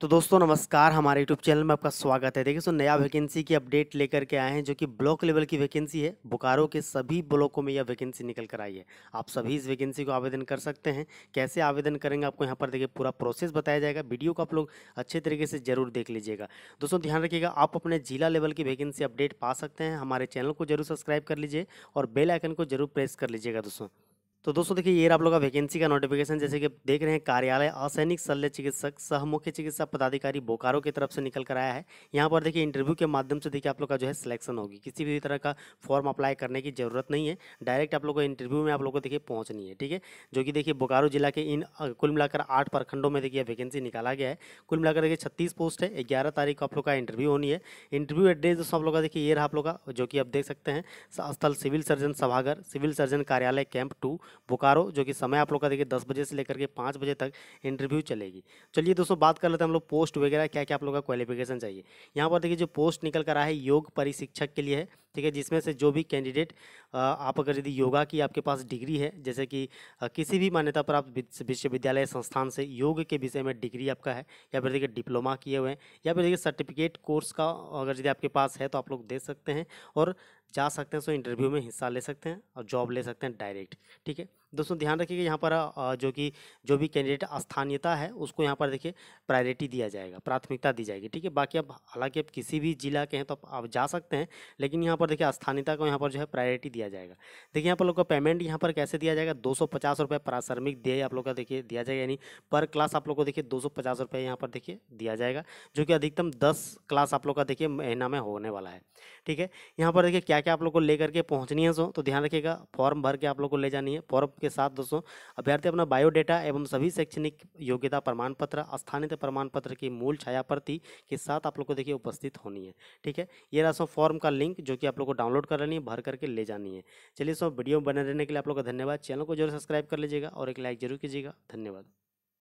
तो दोस्तों नमस्कार हमारे यूट्यूब चैनल में आपका स्वागत है देखिए सो नया वैकेंसी की अपडेट लेकर के आए हैं जो कि ब्लॉक लेवल की वैकेंसी है बोकारो के सभी ब्लॉकों में यह वैकेंसी निकल कर आई है आप सभी इस वैकेंसी को आवेदन कर सकते हैं कैसे आवेदन करेंगे आपको यहाँ पर देखिए पूरा प्रोसेस बताया जाएगा वीडियो को आप लोग अच्छे तरीके से जरूर देख लीजिएगा दोस्तों ध्यान रखिएगा आप अपने जिला लेवल की वैकेंसी अपडेट पा सकते हैं हमारे चैनल को जरूर सब्सक्राइब कर लीजिए और बेलाइकन को जरूर प्रेस कर लीजिएगा दोस्तों तो दोस्तों देखिए ये आप लोग का वैकेंसी का नोटिफिकेशन जैसे कि देख रहे हैं कार्यालय असैनिक शल्य चिकित्सक सह मुख्य चिकित्सा पदाधिकारी बोकारो की तरफ से निकल कर आया है यहाँ पर देखिए इंटरव्यू के माध्यम से देखिए आप लोग का जो है सिलेक्शन होगी किसी भी तरह का फॉर्म अप्लाई करने की जरूरत नहीं है डायरेक्ट आप लोग को इंटरव्यू में आप लोग को देखिए पहुँचनी है ठीक है जो कि देखिए बोकारो जिला के इन कुल मिलाकर आठ प्रखंडों में देखिए वैकेंसी निकाला गया है कुल मिलाकर देखिए छत्तीस पोस्ट है ग्यारह तारीख को आप लोग का इंटरव्यू होनी है इंटरव्यू एड्रेस दोस्तों आप लोग का देखिए ये रहा आप लोग का जो कि आप देख सकते हैं स्थल सिविल सर्जन सभागर सिविल सर्जन कार्यालय कैंप टू बोकारो जो कि समय आप लोग का देखिए दस बजे से लेकर के पाँच बजे तक इंटरव्यू चलेगी चलिए दोस्तों बात कर लेते हैं हम लोग पोस्ट वगैरह क्या क्या आप लोग का क्वालिफिकेशन चाहिए यहाँ पर देखिए जो पोस्ट निकल कर आए है योग परिशिक्षक के लिए है ठीक है जिसमें से जो भी कैंडिडेट आप अगर यदि योगा की आपके पास डिग्री है जैसे कि किसी भी मान्यता प्राप्त विश्वविद्यालय संस्थान से योग के विषय में डिग्री आपका है या फिर देखिए डिप्लोमा किए हुए हैं या फिर देखिए सर्टिफिकेट कोर्स का अगर यदि आपके पास है तो आप लोग दे सकते हैं और जा सकते हैं सो इंटरव्यू में हिस्सा ले सकते हैं और जॉब ले सकते हैं डायरेक्ट ठीक है दोस्तों ध्यान रखिएगा यहाँ पर जो कि जो भी कैंडिडेट स्थानीयता है उसको यहाँ पर देखिए प्रायोरिटी दिया जाएगा प्राथमिकता दी जाएगी ठीक है बाकी अब हालांकि अब किसी भी जिला के हैं तो आप, आप जा सकते हैं लेकिन यहाँ पर देखिए स्थानीयता को यहाँ पर जो है प्रायोरिटी दिया जाएगा देखिए यहाँ पर लोग का पेमेंट यहाँ पर कैसे दिया जाएगा दो सौ पचास रुपये आप लोग का देखिए दिया जाएगा यानी पर क्लास आप लोग को देखिए दो सौ पचास रुपये यहाँ पर देखिए दिया जाएगा जो कि अधिकतम दस क्लास आप लोग का देखिए महीना में होने वाला है ठीक है यहाँ पर देखिए क्या क्या आप लोग को लेकर के पहुँचनी है सो तो ध्यान रखिएगा फॉर्म भर के आप लोग को ले जानी है फॉर्म के साथ दोस्तों अभ्यर्थी अपना बायोडेटा एवं सभी शैक्षणिक योग्यता प्रमाण पत्र स्थानीय प्रमाण पत्र की मूल छायाप्रति के साथ आप लोग को देखिए उपस्थित होनी है ठीक है ये रहा फॉर्म का लिंक जो कि आप लोग को डाउनलोड कर लेनी है भर करके ले जानी है चलिए सो वीडियो बने रहने के लिए आप लोग का धन्यवाद चैनल को जरूर सब्सक्राइब कर लीजिएगा और एक लाइक जरूर कीजिएगा धन्यवाद